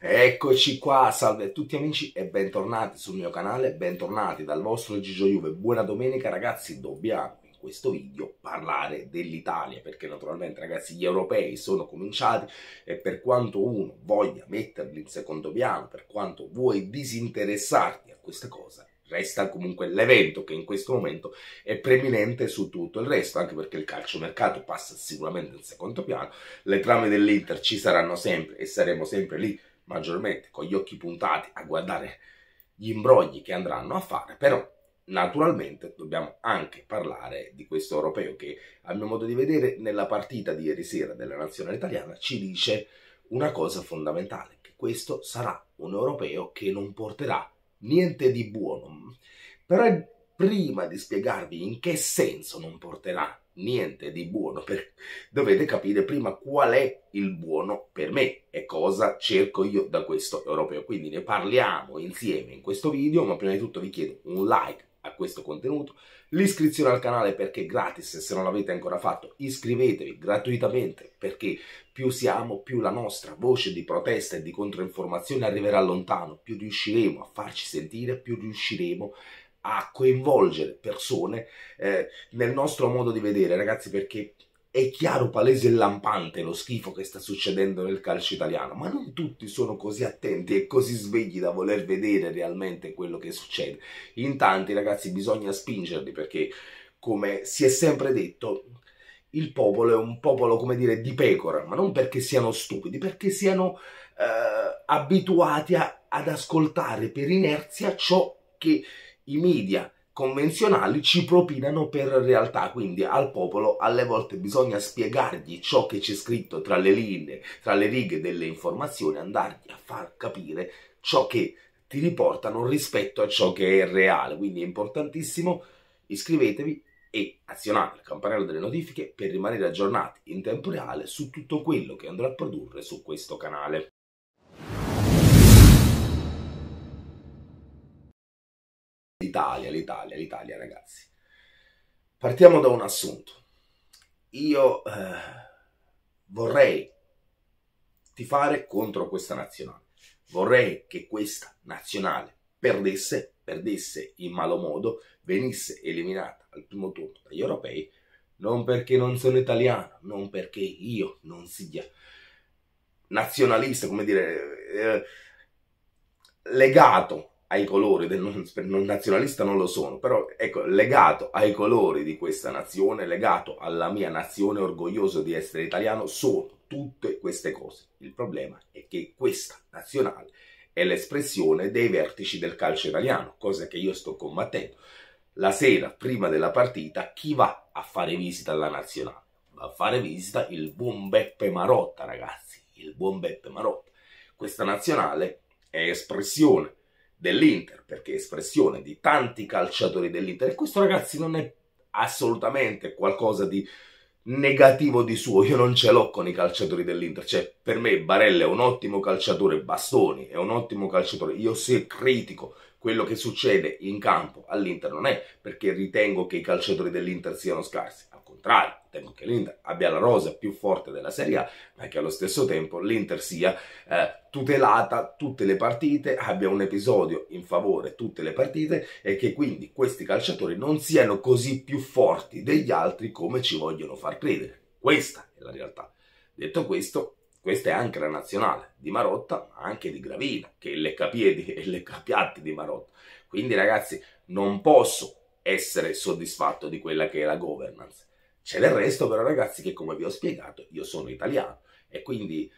Eccoci qua, salve a tutti amici e bentornati sul mio canale, bentornati dal vostro Gigio Juve. Buona domenica ragazzi, dobbiamo in questo video parlare dell'Italia perché naturalmente ragazzi gli europei sono cominciati e per quanto uno voglia metterli in secondo piano, per quanto vuoi disinteressarti a questa cosa, resta comunque l'evento che in questo momento è preminente su tutto il resto, anche perché il calciomercato passa sicuramente in secondo piano, le trame dell'Inter ci saranno sempre e saremo sempre lì maggiormente con gli occhi puntati a guardare gli imbrogli che andranno a fare, però naturalmente dobbiamo anche parlare di questo europeo che a mio modo di vedere nella partita di ieri sera della nazionale italiana ci dice una cosa fondamentale, che questo sarà un europeo che non porterà niente di buono. Però prima di spiegarvi in che senso non porterà niente di buono, per... dovete capire prima qual è il buono per me e cosa cerco io da questo europeo. Quindi ne parliamo insieme in questo video, ma prima di tutto vi chiedo un like a questo contenuto, l'iscrizione al canale perché è gratis e se non l'avete ancora fatto iscrivetevi gratuitamente perché più siamo più la nostra voce di protesta e di controinformazione arriverà lontano, più riusciremo a farci sentire, più riusciremo a a coinvolgere persone eh, nel nostro modo di vedere, ragazzi, perché è chiaro, palese e lampante lo schifo che sta succedendo nel calcio italiano, ma non tutti sono così attenti e così svegli da voler vedere realmente quello che succede. In tanti, ragazzi, bisogna spingerli perché, come si è sempre detto, il popolo è un popolo, come dire, di pecora, ma non perché siano stupidi, perché siano eh, abituati a, ad ascoltare per inerzia ciò che i media convenzionali ci propinano per realtà, quindi al popolo alle volte bisogna spiegargli ciò che c'è scritto tra le linee, tra le righe delle informazioni, andargli a far capire ciò che ti riportano rispetto a ciò che è reale, quindi è importantissimo iscrivetevi e azionate il campanello delle notifiche per rimanere aggiornati in tempo reale su tutto quello che andrò a produrre su questo canale. l'Italia, l'Italia, l'Italia ragazzi. Partiamo da un assunto. Io eh, vorrei tifare contro questa nazionale. Vorrei che questa nazionale perdesse, perdesse in malo modo, venisse eliminata al primo turno dagli europei, non perché non sono italiano, non perché io non sia nazionalista, come dire, eh, legato ai colori del non, non, nazionalista non lo sono, però ecco, legato ai colori di questa nazione, legato alla mia nazione, orgoglioso di essere italiano, sono tutte queste cose. Il problema è che questa nazionale è l'espressione dei vertici del calcio italiano, cosa che io sto combattendo. La sera prima della partita chi va a fare visita alla nazionale? Va a fare visita il buon Beppe Marotta, ragazzi, il buon Beppe Marotta. Questa nazionale è espressione dell'Inter, perché è espressione di tanti calciatori dell'Inter. E questo, ragazzi, non è assolutamente qualcosa di negativo di suo. Io non ce l'ho con i calciatori dell'Inter. Cioè, per me Barella è un ottimo calciatore, Bastoni è un ottimo calciatore. Io se critico quello che succede in campo all'Inter non è perché ritengo che i calciatori dell'Inter siano scarsi contrario, temo che l'Inter abbia la rosa più forte della Serie A, ma che allo stesso tempo l'Inter sia eh, tutelata tutte le partite, abbia un episodio in favore tutte le partite e che quindi questi calciatori non siano così più forti degli altri come ci vogliono far credere. Questa è la realtà. Detto questo, questa è anche la nazionale di Marotta, ma anche di Gravina, che le il e le capiatti di Marotta. Quindi ragazzi, non posso essere soddisfatto di quella che è la governance c'è del resto però ragazzi che come vi ho spiegato io sono italiano e quindi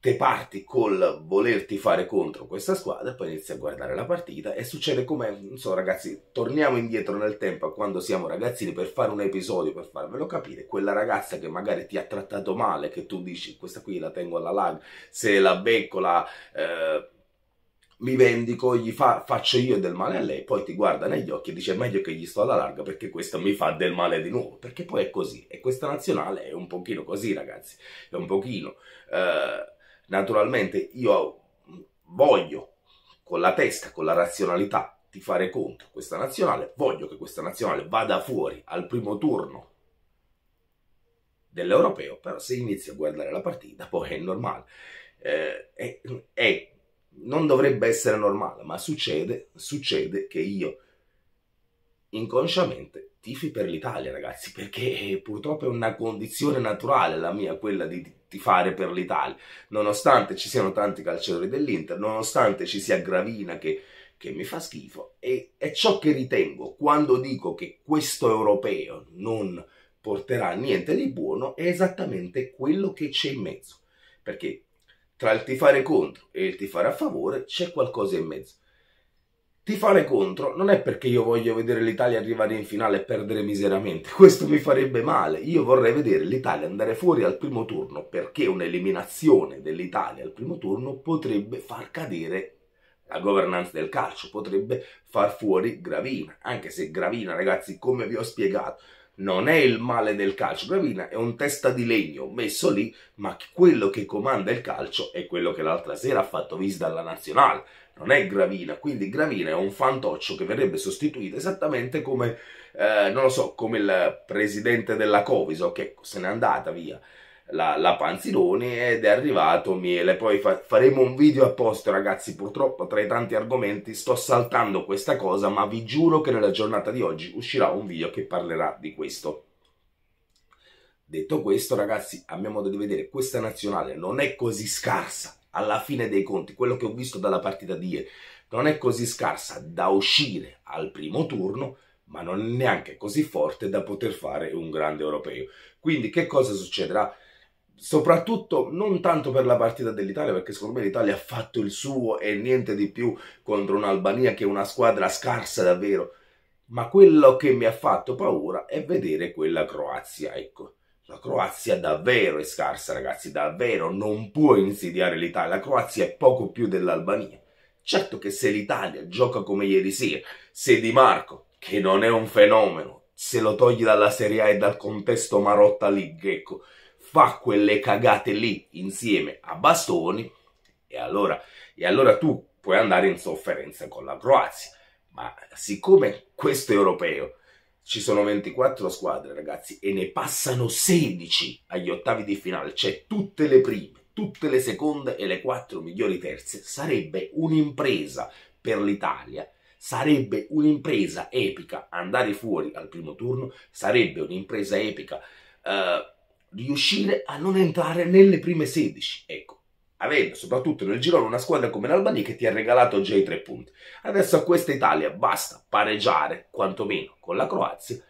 te parti col volerti fare contro questa squadra, poi inizi a guardare la partita e succede come, non so ragazzi, torniamo indietro nel tempo a quando siamo ragazzini per fare un episodio, per farvelo capire, quella ragazza che magari ti ha trattato male, che tu dici questa qui la tengo alla lag, se la becco la... Eh, mi vendico, gli fa, faccio io del male a lei, poi ti guarda negli occhi e dice meglio che gli sto alla larga perché questo mi fa del male di nuovo, perché poi è così, e questa nazionale è un pochino così ragazzi, è un pochino, eh, naturalmente io voglio con la testa, con la razionalità di fare conto questa nazionale, voglio che questa nazionale vada fuori al primo turno dell'europeo, però se inizi a guardare la partita poi è normale. Eh, non dovrebbe essere normale, ma succede, succede che io inconsciamente tifi per l'Italia, ragazzi, perché purtroppo è una condizione naturale la mia, quella di tifare per l'Italia, nonostante ci siano tanti calciatori dell'Inter, nonostante ci sia Gravina che, che mi fa schifo, e è ciò che ritengo quando dico che questo europeo non porterà niente di buono, è esattamente quello che c'è in mezzo, perché tra il tifare contro e il tifare a favore c'è qualcosa in mezzo. Tifare contro non è perché io voglio vedere l'Italia arrivare in finale e perdere miseramente, questo mi farebbe male. Io vorrei vedere l'Italia andare fuori al primo turno perché un'eliminazione dell'Italia al primo turno potrebbe far cadere la governance del calcio, potrebbe far fuori Gravina, anche se Gravina, ragazzi, come vi ho spiegato, non è il male del calcio. Gravina è un testa di legno messo lì, ma quello che comanda il calcio è quello che l'altra sera ha fatto visita alla nazionale. Non è Gravina, quindi Gravina è un fantoccio che verrebbe sostituito esattamente come, eh, non lo so, come il presidente della Coviso che se n'è andata via la, la Panzirone ed è arrivato Miele. Poi fa, faremo un video apposta, ragazzi. Purtroppo, tra i tanti argomenti, sto saltando questa cosa, ma vi giuro che nella giornata di oggi uscirà un video che parlerà di questo. Detto questo, ragazzi, a mio modo di vedere, questa nazionale non è così scarsa alla fine dei conti, quello che ho visto dalla partita di ieri, non è così scarsa da uscire al primo turno, ma non è neanche così forte da poter fare un grande europeo. Quindi che cosa succederà? soprattutto non tanto per la partita dell'Italia, perché secondo me l'Italia ha fatto il suo e niente di più contro un'Albania che è una squadra scarsa davvero, ma quello che mi ha fatto paura è vedere quella Croazia, ecco. La Croazia davvero è scarsa, ragazzi, davvero non può insidiare l'Italia. La Croazia è poco più dell'Albania. Certo che se l'Italia gioca come ieri sera, se Di Marco, che non è un fenomeno, se lo togli dalla Serie A e dal contesto Marotta League, ecco, fa quelle cagate lì insieme a Bastoni e allora, e allora tu puoi andare in sofferenza con la Croazia. Ma siccome questo è europeo ci sono 24 squadre, ragazzi, e ne passano 16 agli ottavi di finale, cioè tutte le prime, tutte le seconde e le quattro migliori terze, sarebbe un'impresa per l'Italia. Sarebbe un'impresa epica andare fuori al primo turno, sarebbe un'impresa epica. Uh, riuscire a non entrare nelle prime 16, ecco. Avendo soprattutto nel girone una squadra come l'Albania che ti ha regalato già i tre punti. Adesso a questa Italia basta pareggiare, quantomeno, con la Croazia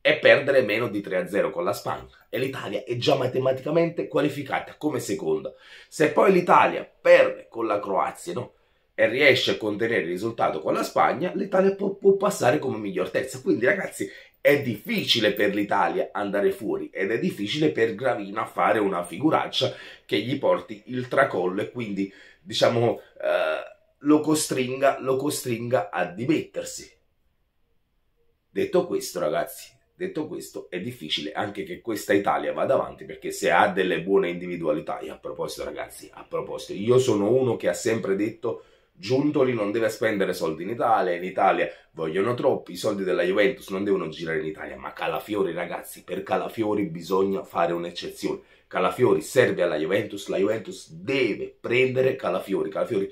e perdere meno di 3-0 con la Spagna. E l'Italia è già matematicamente qualificata come seconda. Se poi l'Italia perde con la Croazia no? e riesce a contenere il risultato con la Spagna, l'Italia può, può, passare come miglior terza. Quindi ragazzi è difficile per l'Italia andare fuori ed è difficile per Gravina fare una figuraccia che gli porti il tracollo e quindi diciamo eh, lo, costringa, lo costringa a dimettersi. Detto questo ragazzi, detto questo è difficile anche che questa Italia vada avanti perché se ha delle buone individualità, e a proposito ragazzi, a proposito, io sono uno che ha sempre detto Giuntoli non deve spendere soldi in Italia, in Italia vogliono troppi, i soldi della Juventus non devono girare in Italia, ma Calafiori ragazzi, per Calafiori bisogna fare un'eccezione. Calafiori serve alla Juventus, la Juventus deve prendere Calafiori. Calafiori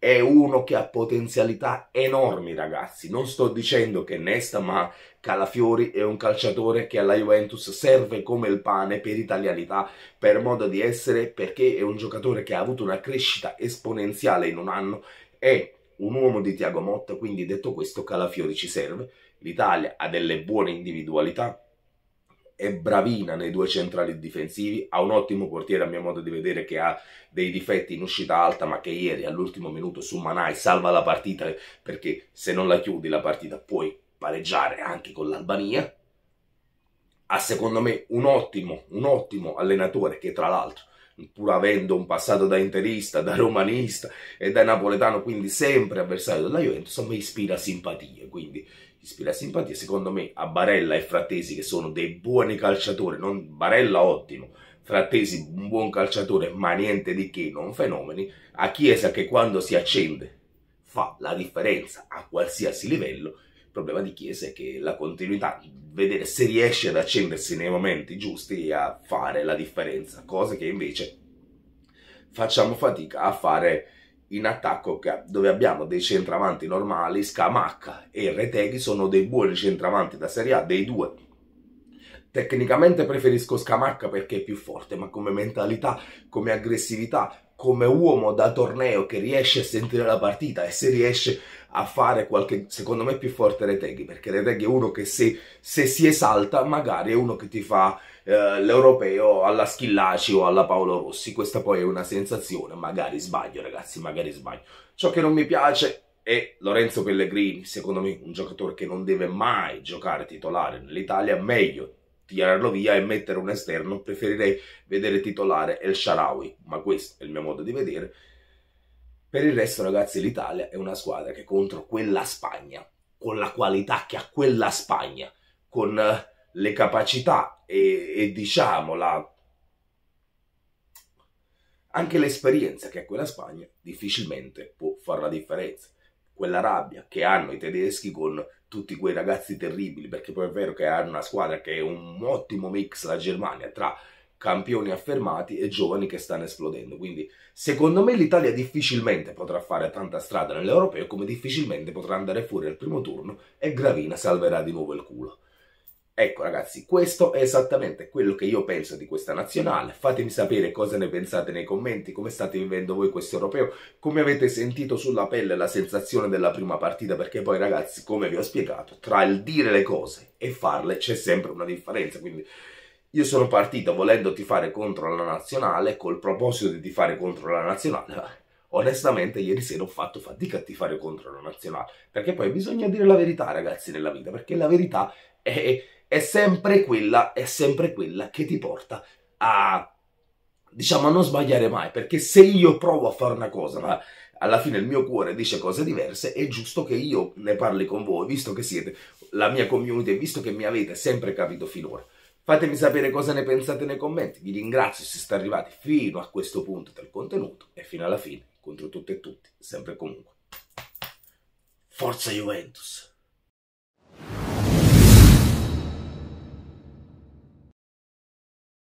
è uno che ha potenzialità enormi, ragazzi. Non sto dicendo che Nesta, ma Calafiori è un calciatore che alla Juventus serve come il pane per italianità, per modo di essere, perché è un giocatore che ha avuto una crescita esponenziale in un anno. È un uomo di Tiago Motta, quindi detto questo, Calafiori ci serve. L'Italia ha delle buone individualità, è bravina nei due centrali difensivi, ha un ottimo portiere a mio modo di vedere che ha dei difetti in uscita alta ma che ieri all'ultimo minuto su Manai salva la partita perché se non la chiudi la partita puoi pareggiare anche con l'Albania. Ha secondo me un ottimo, un ottimo allenatore che tra l'altro pur avendo un passato da interista, da romanista e da napoletano, quindi sempre avversario della Juventus, mi ispira simpatia, quindi ispira simpatia. Secondo me a Barella e Frattesi, che sono dei buoni calciatori, non Barella ottimo, Frattesi un buon calciatore, ma niente di che, non fenomeni, a Chiesa che quando si accende fa la differenza a qualsiasi livello, il problema di Chiesa è che la continuità, vedere se riesce ad accendersi nei momenti giusti e a fare la differenza, cosa che invece facciamo fatica a fare in attacco dove abbiamo dei centravanti normali, Scamacca e Reteghi sono dei buoni centravanti da Serie A, dei due. Tecnicamente preferisco Scamacca perché è più forte, ma come mentalità, come aggressività, come uomo da torneo che riesce a sentire la partita e se riesce a fare qualche, secondo me, più forte Reteghi, perché Reteghi è uno che se, se, si esalta magari è uno che ti fa eh, l'europeo alla Schillaci o alla Paolo Rossi, questa poi è una sensazione, magari sbaglio ragazzi, magari sbaglio. Ciò che non mi piace è Lorenzo Pellegrini, secondo me un giocatore che non deve mai giocare titolare nell'Italia, meglio tirarlo via e mettere un esterno, preferirei vedere titolare El Sharawi, ma questo è il mio modo di vedere. Per il resto, ragazzi, l'Italia è una squadra che contro quella Spagna, con la qualità che ha quella Spagna, con eh, le capacità e, e diciamo la anche l'esperienza che ha quella Spagna difficilmente può fare la differenza. Quella rabbia che hanno i tedeschi con tutti quei ragazzi terribili, perché poi è vero che hanno una squadra che è un ottimo mix la Germania tra campioni affermati e giovani che stanno esplodendo. Quindi, secondo me, l'Italia difficilmente potrà fare tanta strada nell'Europeo, come difficilmente potrà andare fuori al primo turno e Gravina salverà di nuovo il culo. Ecco ragazzi, questo è esattamente quello che io penso di questa nazionale. Fatemi sapere cosa ne pensate nei commenti, come state vivendo voi questo europeo, come avete sentito sulla pelle la sensazione della prima partita, perché poi ragazzi, come vi ho spiegato, tra il dire le cose e farle c'è sempre una differenza, quindi io sono partito volendo tifare contro la nazionale, col proposito di tifare contro la nazionale, onestamente ieri sera ho fatto fatica a tifare contro la nazionale, perché poi bisogna dire la verità ragazzi nella vita, perché la verità è è sempre quella, è sempre quella che ti porta a, diciamo, a non sbagliare mai, perché se io provo a fare una cosa, ma alla fine il mio cuore dice cose diverse, è giusto che io ne parli con voi, visto che siete la mia community, visto che mi avete sempre capito finora. Fatemi sapere cosa ne pensate nei commenti, vi ringrazio se siete arrivati fino a questo punto del contenuto e fino alla fine, contro tutti e tutti, sempre e comunque. Forza Juventus!